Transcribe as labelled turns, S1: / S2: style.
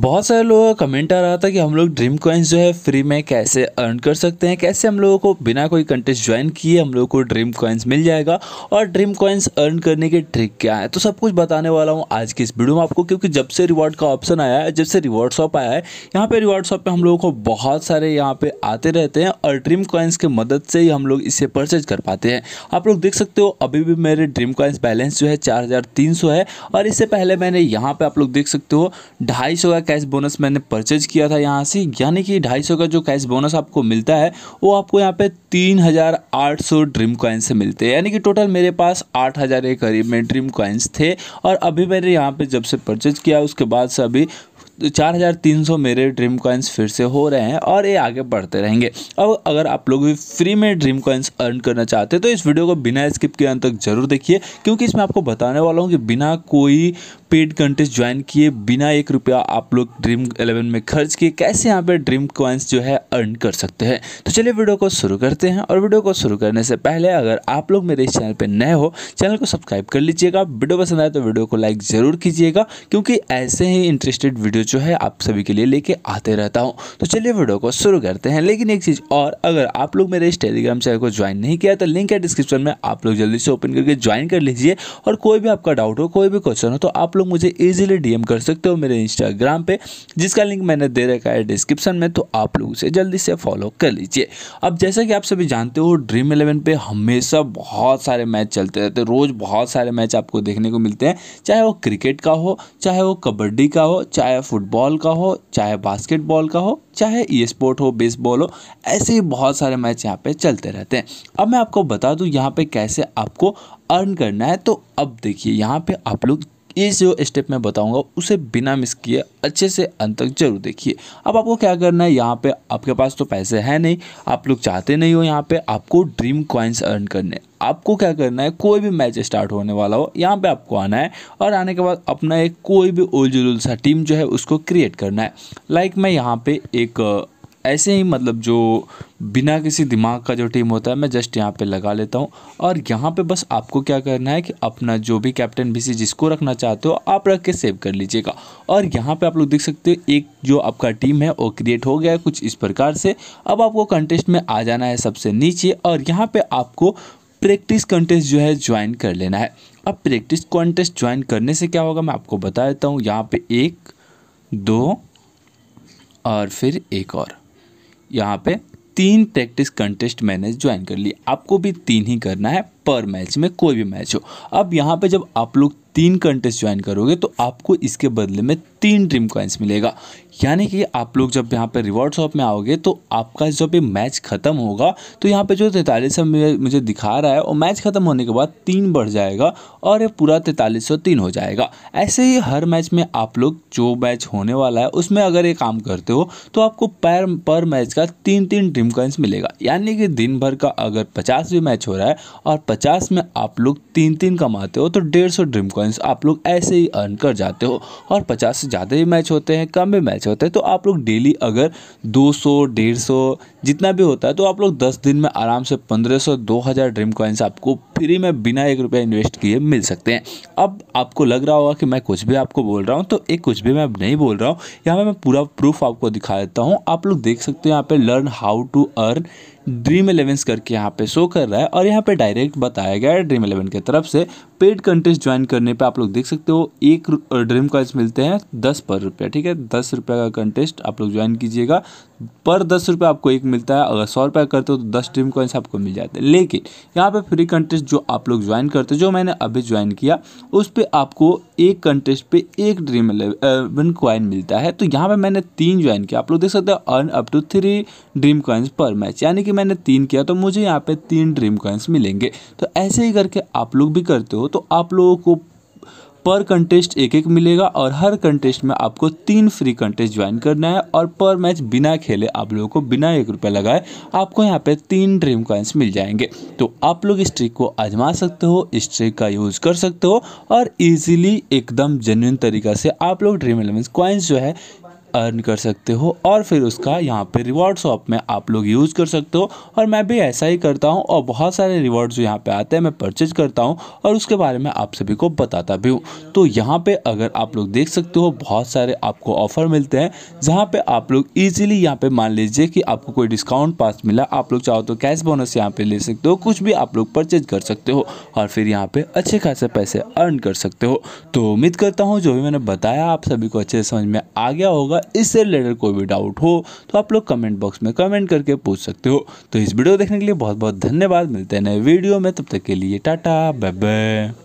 S1: बहुत सारे लोगों का कमेंट आ रहा था कि हम लोग ड्रीम कॉइन्स जो है फ्री में कैसे अर्न कर सकते हैं कैसे हम लोगों को बिना कोई कंटेस्ट ज्वाइन किए हम लोगों को ड्रीम कॉइन्स मिल जाएगा और ड्रीम कॉइन्स अर्न करने के ट्रिक क्या है तो सब कुछ बताने वाला हूँ आज की इस वीडियो में आपको क्योंकि जब से रिवॉर्ड का ऑप्शन आया है जब से रिवॉर्ड शॉप आया है यहाँ पर रिवॉर्ड शॉप पर हम लोगों को बहुत सारे यहाँ पर आते रहते हैं और ड्रीम कॉइन्स की मदद से ही हम लोग इसे परचेज कर पाते हैं आप लोग देख सकते हो अभी भी मेरे ड्रीम कॉइन्स बैलेंस जो है चार है और इससे पहले मैंने यहाँ पर आप लोग देख सकते हो ढाई कैश बोनस मैंने परचेज किया था यहाँ से यानी कि ढाई का जो कैश बोनस आपको मिलता है वो आपको यहाँ पे तीन हज़ार आठ सौ ड्रीम कॉइन्स से मिलते हैं यानी कि टोटल मेरे पास आठ हज़ार के करीब में ड्रीम कॉइन्स थे और अभी मैंने यहाँ पे जब से परचेज किया उसके बाद से अभी चार हज़ार तीन सौ मेरे ड्रीम कॉइन्स फिर से हो रहे हैं और ये आगे बढ़ते रहेंगे अब अगर आप लोग भी फ्री में ड्रीम कॉइन्स अर्न करना चाहते हैं तो इस वीडियो को बिना स्किप के अंत तक जरूर देखिए क्योंकि इसमें आपको बताने वाला हूँ कि बिना कोई पेड कंटेस्ट ज्वाइन किए बिना एक रुपया आप लोग ड्रीम इलेवन में खर्च किए कैसे यहाँ पे ड्रीम कॉइन्स जो है अर्न कर सकते हैं तो चलिए वीडियो को शुरू करते हैं और वीडियो को शुरू करने से पहले अगर आप लोग मेरे इस चैनल पर नए हो चैनल को सब्सक्राइब कर लीजिएगा वीडियो पसंद आए तो वीडियो को लाइक ज़रूर कीजिएगा क्योंकि ऐसे ही इंटरेस्टेड वीडियो जो है आप सभी के लिए लेके आते रहता हूँ तो चलिए वीडियो को शुरू करते हैं लेकिन एक चीज़ और अगर आप लोग मेरे इस टेलीग्राम चैनल को ज्वाइन नहीं किया तो लिंक है डिस्क्रिप्शन में आप लोग जल्दी से ओपन करके ज्वाइन कर लीजिए और कोई भी आपका डाउट हो कोई भी क्वेश्चन हो तो आप लोग लोग मुझे ईजिली डी कर सकते हो मेरे इंस्टाग्राम पर जिसका लिंक मैंने दे रखा है डिस्क्रिप्शन में तो आप लोग उसे जल्दी से फॉलो कर लीजिए अब जैसा कि आप सभी जानते हो ड्रीम इलेवन पर हमेशा बहुत सारे मैच चलते रहते हैं रोज़ बहुत सारे मैच आपको देखने को मिलते हैं चाहे वो क्रिकेट का हो चाहे वो कबड्डी का हो चाहे फुटबॉल का हो चाहे बास्केटबॉल का हो चाहे ई स्पोर्ट हो बेसबॉल हो ऐसे ही बहुत सारे मैच यहाँ पे चलते रहते हैं अब मैं आपको बता दूँ यहाँ पे कैसे आपको अर्न करना है तो अब देखिए यहाँ पे आप लोग ये जो स्टेप मैं बताऊंगा उसे बिना मिस किए अच्छे से अंत तक जरूर देखिए अब आपको क्या करना है यहाँ पे आपके पास तो पैसे हैं नहीं आप लोग चाहते नहीं हो यहाँ पे आपको ड्रीम कॉइन्स अर्न करने आपको क्या करना है कोई भी मैच स्टार्ट होने वाला हो यहाँ पे आपको आना है और आने के बाद अपना एक कोई भी ओलजुल सा टीम जो है उसको क्रिएट करना है लाइक मैं यहाँ पर एक ऐसे ही मतलब जो बिना किसी दिमाग का जो टीम होता है मैं जस्ट यहाँ पे लगा लेता हूँ और यहाँ पे बस आपको क्या करना है कि अपना जो भी कैप्टन बीसी जिसको रखना चाहते हो आप रख के सेव कर लीजिएगा और यहाँ पे आप लोग देख सकते हो एक जो आपका टीम है वो क्रिएट हो गया है कुछ इस प्रकार से अब आपको कंटेस्ट में आ जाना है सबसे नीचे और यहाँ पर आपको प्रैक्टिस कंटेस्ट जो है ज्वाइन कर लेना है अब प्रैक्टिस कॉन्टेस्ट ज्वाइन करने से क्या होगा मैं आपको बता देता हूँ यहाँ पर एक दो और फिर एक और यहाँ पे तीन प्रैक्टिस कंटेस्ट मैंने ज्वाइन कर लिया आपको भी तीन ही करना है पर मैच में कोई भी मैच हो अब यहाँ पे जब आप लोग तीन कंटेस्ट ज्वाइन करोगे तो आपको इसके बदले में तीन ड्रीम कॉइन्स मिलेगा यानी कि आप लोग जब यहाँ पे रिवॉर्ड शॉप में आओगे तो आपका जब ये मैच ख़त्म होगा तो यहाँ पे जो तैंतालीस सौ मुझे दिखा रहा है वो मैच ख़त्म होने के बाद तीन बढ़ जाएगा और ये पूरा तैंतालीस सौ तीन हो जाएगा ऐसे ही हर मैच में आप लोग जो मैच होने वाला है उसमें अगर ये काम करते हो तो आपको पैर पर मैच का तीन तीन ड्रीम कॉइन्स मिलेगा यानी कि दिन भर का अगर पचास भी मैच हो रहा है और पचास में आप लोग तीन तीन कमाते हो तो डेढ़ सौ ड्रीम कॉइन्स आप लोग ऐसे ही अर्न कर जाते हो और पचास से ज़्यादा भी मैच होते हैं कम भी मैच होते हैं तो आप लोग डेली अगर दो सौ डेढ़ सौ जितना भी होता है तो आप लोग दस दिन में आराम से पंद्रह सौ दो हज़ार ड्रीम कॉइन्स आपको फ्री में बिना एक रुपया इन्वेस्ट किए मिल सकते हैं अब आपको लग रहा होगा कि मैं कुछ भी आपको बोल रहा हूँ तो एक कुछ भी मैं नहीं बोल रहा हूँ यहाँ पर मैं पूरा प्रूफ आपको दिखा देता हूँ आप लोग देख सकते हो यहाँ पर learn how to earn Dream Elevens करके यहाँ पे शो कर रहा है और यहाँ पे डायरेक्ट बताया गया है ड्रीम एलेवन की तरफ से पेड कंटेस्ट ज्वाइन करने पे आप लोग देख सकते हो एक ड्रीम कॉइन्स मिलते हैं दस पर रुपया ठीक है दस रुपये का कंटेस्ट आप लोग ज्वाइन कीजिएगा पर दस रुपये आपको एक मिलता है अगर सौ रुपये करते हो तो दस ड्रीम कॉइन्स आपको मिल जाते हैं लेकिन यहाँ पर फ्री कंटेस्ट जो आप लोग ज्वाइन करते हो जो मैंने अभी ज्वाइन किया उस पर आपको एक कंटेस्ट पे एक ड्रीम इलेवन कॉइन मिलता है तो यहाँ पर मैंने तीन ज्वाइन किया आप लोग देख सकते हो earn up to three Dream coins पर मैच यानी कि मैंने तीन किया तो मुझे यहाँ पे तीन ड्रीम कॉइन्स मिलेंगे तो ऐसे ही करके आप लोग भी करते हो तो आप लोगों को पर कंटेस्ट एक एक मिलेगा और हर कंटेस्ट में आपको तीन फ्री कंटेस्ट ज्वाइन करना है और पर मैच बिना खेले आप लोगों को बिना एक रुपये लगाए आपको यहाँ पे तीन ड्रीम कॉइन्स मिल जाएंगे तो आप लोग इस ट्रिक को आजमा सकते हो इस ट्रिक का यूज़ कर सकते हो और ईजिली एकदम जेन्यून तरीका से आप लोग ड्रीम एलेवेंस कॉइन्स जो है अर्न कर सकते हो और फिर उसका यहाँ पे रिवॉर्ड शॉप में आप लोग यूज़ कर सकते हो और मैं भी ऐसा ही करता हूँ और बहुत सारे रिवॉर्ड्स जो यहाँ पे आते हैं मैं परचेज करता हूँ और उसके बारे में आप सभी को बताता भी हूँ तो यहाँ पे अगर आप लोग देख सकते हो बहुत सारे आपको ऑफ़र मिलते हैं जहाँ पर आप लोग ईजिली यहाँ पर मान लीजिए कि आपको कोई डिस्काउंट पास मिला आप लोग चाहो तो कैश बोनस यहाँ पर ले सकते हो कुछ भी आप लोग परचेज कर सकते हो और फिर यहाँ पर अच्छे खासे पैसे अर्न कर सकते हो तो उम्मीद करता हूँ जो भी मैंने बताया आप सभी को अच्छे से समझ में आ गया होगा इससे रिलेटेड कोई भी डाउट हो तो आप लोग कमेंट बॉक्स में कमेंट करके पूछ सकते हो तो इस वीडियो देखने के लिए बहुत बहुत धन्यवाद मिलते हैं नए वीडियो में तब तक के लिए टाटा बाय बाय